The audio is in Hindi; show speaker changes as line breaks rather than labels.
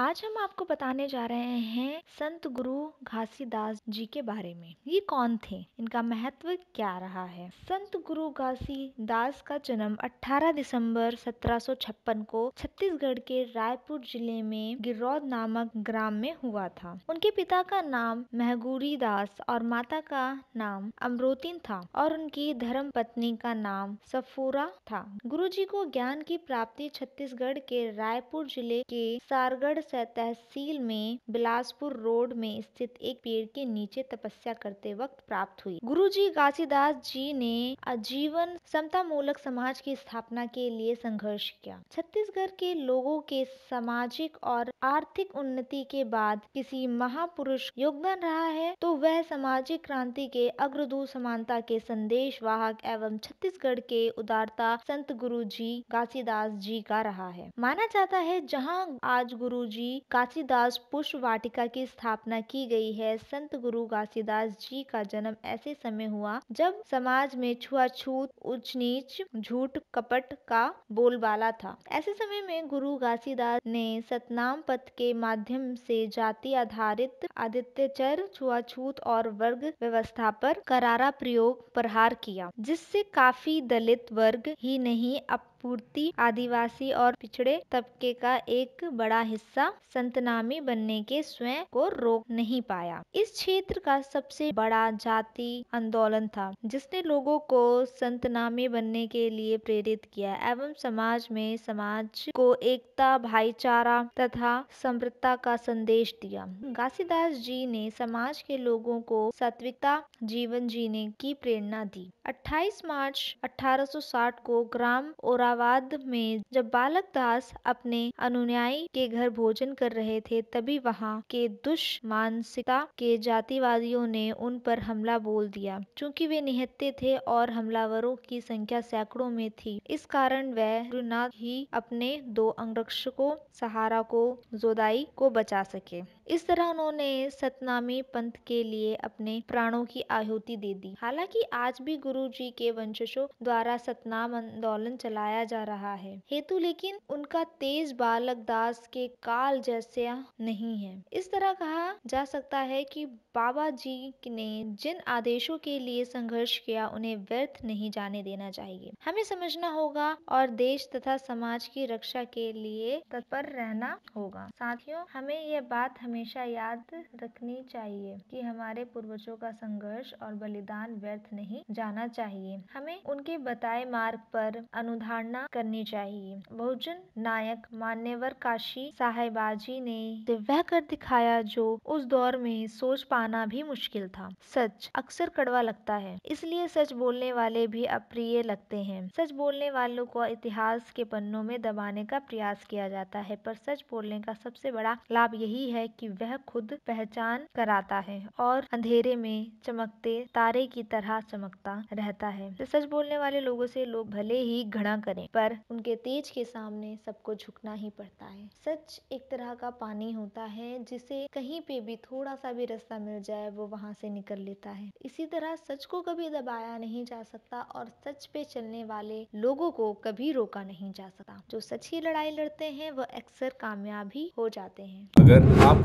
आज हम आपको बताने जा रहे हैं संत गुरु घासीदास जी के बारे में ये कौन थे इनका महत्व क्या रहा है संत गुरु घासीदास का जन्म 18 दिसंबर 1756 को छत्तीसगढ़ के रायपुर जिले में गिरौद नामक ग्राम में हुआ था उनके पिता का नाम महगूरी दास और माता का नाम अमरोतीन था और उनकी धर्म पत्नी का नाम सफूरा था गुरु जी को ज्ञान की प्राप्ति छत्तीसगढ़ के रायपुर जिले के सारगढ़ सा तहसील में बिलासपुर रोड में स्थित एक पेड़ के नीचे तपस्या करते वक्त प्राप्त हुई गुरुजी घासीदास जी ने आजीवन समता मूलक समाज की स्थापना के लिए संघर्ष किया छत्तीसगढ़ के लोगों के सामाजिक और आर्थिक उन्नति के बाद किसी महापुरुष योगदान रहा है तो सामाजिक क्रांति के अग्रदूत समानता के संदेश वाहक एवं छत्तीसगढ़ के उदारता संत गुरु जी काशीदास जी का रहा है माना जाता है जहाँ आज गुरु जी काशीदास पुष्प वाटिका की स्थापना की गई है संत गुरु काशीदास जी का जन्म ऐसे समय हुआ जब समाज में छुआछूत उच्च नीच झूठ कपट का बोलबाला था ऐसे समय में गुरु घासीदास ने सतनाम पथ के माध्यम से जाति आधारित आदित्यचर छुआछूत और और वर्ग व्यवस्था पर करारा प्रयोग प्रहार किया जिससे काफी दलित वर्ग ही नहीं पूर्ति आदिवासी और पिछड़े तबके का एक बड़ा हिस्सा संतनामी बनने के स्वयं को रोक नहीं पाया इस क्षेत्र का सबसे बड़ा जाति आंदोलन था जिसने लोगों को संतनामी बनने के लिए प्रेरित किया एवं समाज में समाज को एकता भाईचारा तथा समृद्धता का संदेश दिया घासीदास जी ने समाज के लोगों को सात्विकता जीवन जीने की प्रेरणा दी 28 मार्च 1860 को ग्राम और अहमदाबाद में जब बालक दास अपने अनुयायी के घर भोजन कर रहे थे तभी वहाँ के दुष्ट मानसिकता के जातिवादियों ने उन पर हमला बोल दिया क्योंकि वे निहत्ते थे और हमलावरों की संख्या सैकड़ों में थी इस कारण वह गुरुनाथ ही अपने दो अंगरक्षकों सहारा को जोदाई को बचा सके इस तरह उन्होंने सतनामी पंथ के लिए अपने प्राणों की आहुति दे दी हालांकि आज भी गुरु जी के वंशजों द्वारा सतनाम आंदोलन चलाया जा रहा है हेतु लेकिन उनका तेज बालक दास के काल जैसा नहीं है इस तरह कहा जा सकता है कि बाबा जी ने जिन आदेशों के लिए संघर्ष किया उन्हें व्यर्थ नहीं जाने देना चाहिए हमें समझना होगा और देश तथा समाज की रक्षा के लिए तत्पर रहना होगा साथियों हमें यह बात हमें हमेशा याद रखनी चाहिए कि हमारे पूर्वजों का संघर्ष और बलिदान व्यर्थ नहीं जाना चाहिए हमें उनके बताए मार्ग पर अनुधारणा करनी चाहिए बहुजन नायक मान्यवर काशी साहेबाजी ने दिव्या कर दिखाया जो उस दौर में सोच पाना भी मुश्किल था सच अक्सर कड़वा लगता है इसलिए सच बोलने वाले भी अप्रिय लगते हैं सच बोलने वालों को इतिहास के पन्नों में दबाने का प्रयास किया जाता है पर सच बोलने का सबसे बड़ा लाभ यही है कि वह खुद पहचान कराता है और अंधेरे में चमकते तारे की तरह चमकता रहता है तो सच बोलने वाले लोगों से लोग भले ही घृणा करें पर उनके तेज के सामने सबको झुकना ही पड़ता है सच एक तरह का पानी होता है जिसे कहीं पे भी थोड़ा सा भी रास्ता मिल जाए वो वहां से निकल लेता है इसी तरह सच को कभी दबाया नहीं जा सकता और सच पे चलने वाले लोगों को कभी रोका नहीं जा सकता जो सच की लड़ाई लड़ते हैं वो अक्सर कामयाब ही हो जाते हैं अगर आप